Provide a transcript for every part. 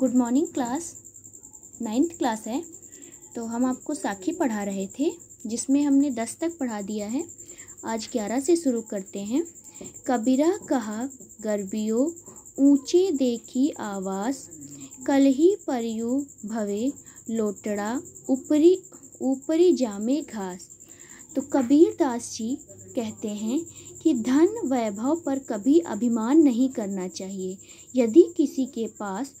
good morning class ninth class है तो हम आपको साखी पढ़ा रहे थे जिसमें हमने दस तक पढ़ा दिया है आज ग्यारह से शुरू करते हैं कबीरा कहा गर्बियो ऊंचे देखी आवास कल ही परयु भवे लोटड़ा ऊपरी ऊपरी जामे घास तो कबीर दास जी कहते हैं कि धन वैभव पर कभी अभिमान नहीं करना चाहिए यदि किसी के पास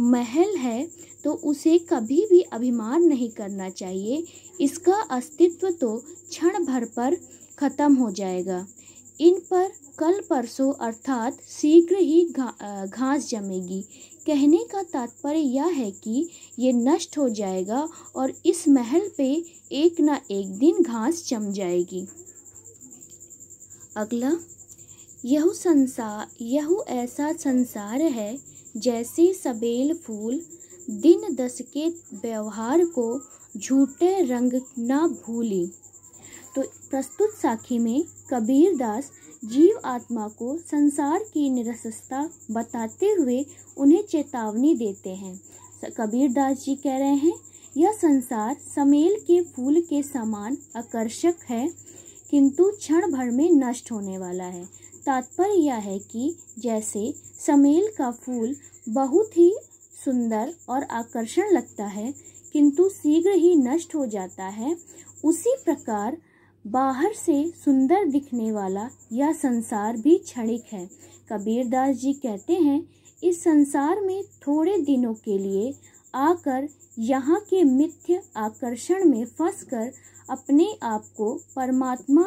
महल है तो उसे कभी भी अभिमान नहीं करना चाहिए इसका अस्तित्व तो क्षण भर पर ख़त्म हो जाएगा इन पर कल परसों अर्थात शीघ्र ही घास जमेगी कहने का तात्पर्य यह है कि ये नष्ट हो जाएगा और इस महल पे एक ना एक दिन घास जम जाएगी अगला यहू संसार यहू ऐसा संसार है जैसे सबेल फूल दिन दस के व्यवहार को झूठे रंग ना भूली तो प्रस्तुत साखी में कबीर दास जीव आत्मा को संसार की निरसता बताते हुए उन्हें चेतावनी देते हैं कबीर दास जी कह रहे हैं यह संसार समेल के फूल के समान आकर्षक है किंतु क्षण भर में नष्ट होने वाला है तात्पर्य यह है कि जैसे समेल का फूल बहुत ही सुंदर और आकर्षण लगता है किंतु शीघ्र ही नष्ट हो जाता है उसी प्रकार बाहर से सुंदर दिखने वाला यह संसार भी क्षणिक है कबीरदास जी कहते हैं इस संसार में थोड़े दिनों के लिए आकर यहाँ के मिथ्य आकर्षण में फंसकर अपने आप को परमात्मा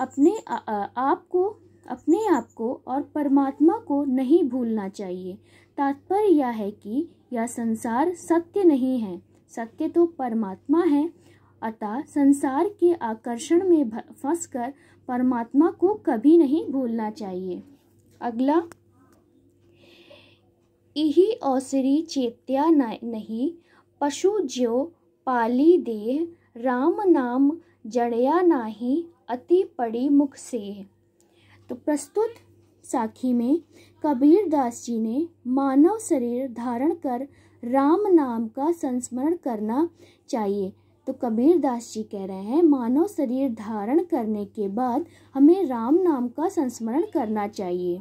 अपने आप को अपने आप को और परमात्मा को नहीं भूलना चाहिए तात्पर्य यह है कि यह संसार सत्य नहीं है सत्य तो परमात्मा है अतः संसार के आकर्षण में फंसकर परमात्मा को कभी नहीं भूलना चाहिए अगला इही औसरी चेत्या नहीं पशु ज्यो पाली देह राम नाम जड़या नाही अति पड़ी मुख से तो प्रस्तुत साखी में कबीर दास जी ने मानव शरीर धारण कर राम नाम का संस्मरण करना चाहिए तो कबीर दास जी कह रहे हैं मानव शरीर धारण करने के बाद हमें राम नाम का संस्मरण करना चाहिए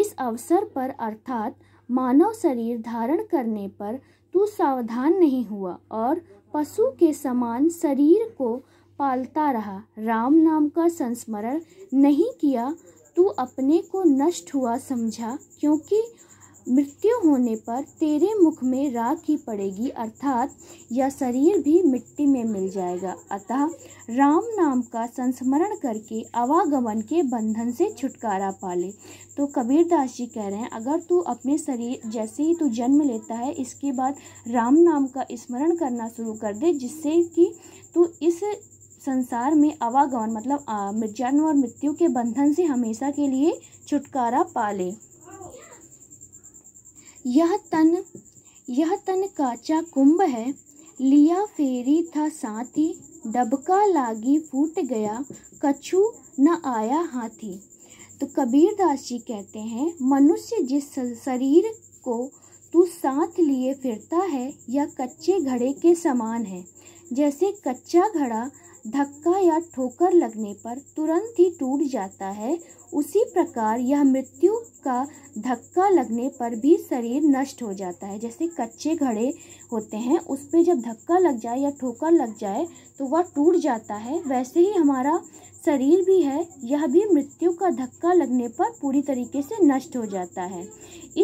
इस अवसर पर अर्थात मानव शरीर धारण करने पर तू सावधान नहीं हुआ और पशु के समान शरीर को पालता रहा राम नाम का संस्मरण नहीं किया तू अपने को नष्ट हुआ समझा क्योंकि मृत्यु होने पर तेरे मुख में राख ही पड़ेगी अर्थात यह शरीर भी मिट्टी में मिल जाएगा अतः राम नाम का संस्मरण करके आवागमन के बंधन से छुटकारा पा ले तो कबीरदास जी कह रहे हैं अगर तू अपने शरीर जैसे ही तू जन्म लेता है इसके बाद राम नाम का स्मरण करना शुरू कर दे जिससे कि तू इस संसार में आवागमन मतलब जन्म और मृत्यु के बंधन से हमेशा के लिए छुटकारा पा ले यह तन यह तन काचा कुंभ है लिया फेरी था साथी डबका लागी फूट गया कछु न आया हाथी तो कबीर दास जी कहते हैं मनुष्य जिस शरीर को तू साथ लिए फिरता है या कच्चे घड़े के समान है जैसे कच्चा घड़ा धक्का या ठोकर लगने पर तुरंत ही टूट जाता है उसी प्रकार यह मृत्यु का धक्का लगने पर भी शरीर नष्ट हो जाता है जैसे कच्चे घड़े होते हैं उस पर जब धक्का लग जाए या ठोकर लग जाए तो वह टूट जाता है वैसे ही हमारा शरीर भी है यह भी मृत्यु का धक्का लगने पर पूरी तरीके से नष्ट हो जाता है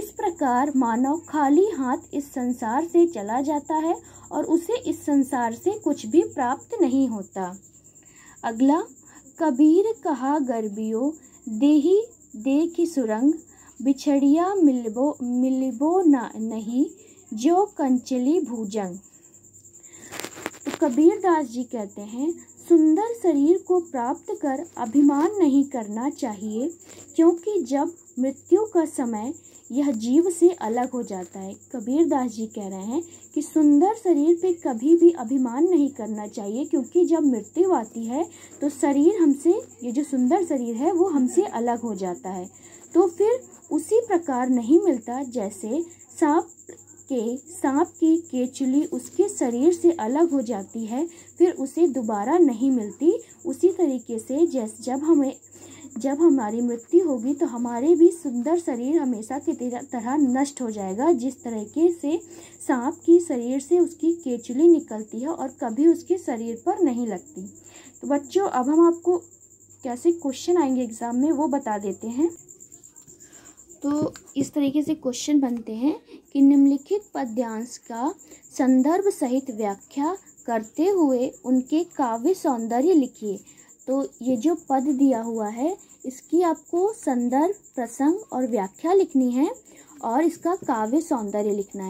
इस प्रकार मानव खाली हाथ इस संसार से चला जाता है और उसे इस संसार से कुछ भी प्राप्त नहीं होता अगला कबीर कहा गर्बियों देही दे की सुरंग बिछड़िया मिलबो मिलबो ना नहीं जो कंचली भूजंग तो कबीरदास जी कहते हैं सुंदर शरीर को प्राप्त कर अभिमान नहीं करना चाहिए क्योंकि जब मृत्यु का समय यह जीव से अलग हो जाता है कबीर दास जी कह रहे हैं कि सुंदर शरीर पे कभी भी अभिमान नहीं करना चाहिए क्योंकि जब मृत्यु आती है तो शरीर हमसे ये जो सुंदर शरीर है वो हमसे अलग हो जाता है तो फिर उसी प्रकार नहीं मिलता जैसे सांप के सांप की केचली उसके शरीर से अलग हो जाती है फिर उसे दोबारा नहीं मिलती उसी तरीके से जैसे जब हमें जब हमारी मृत्यु होगी तो हमारे भी सुंदर शरीर हमेशा की तरह नष्ट हो जाएगा जिस तरीके से सांप की शरीर से उसकी केचली निकलती है और कभी उसके शरीर पर नहीं लगती तो बच्चों अब हम आपको कैसे क्वेश्चन आएंगे एग्ज़ाम में वो बता देते हैं तो इस तरीके से क्वेश्चन बनते हैं कि निम्नलिखित पद्यांश का संदर्भ सहित व्याख्या करते हुए उनके काव्य सौंदर्य लिखिए तो ये जो पद दिया हुआ है इसकी आपको संदर्भ प्रसंग और व्याख्या लिखनी है और इसका काव्य सौंदर्य लिखना है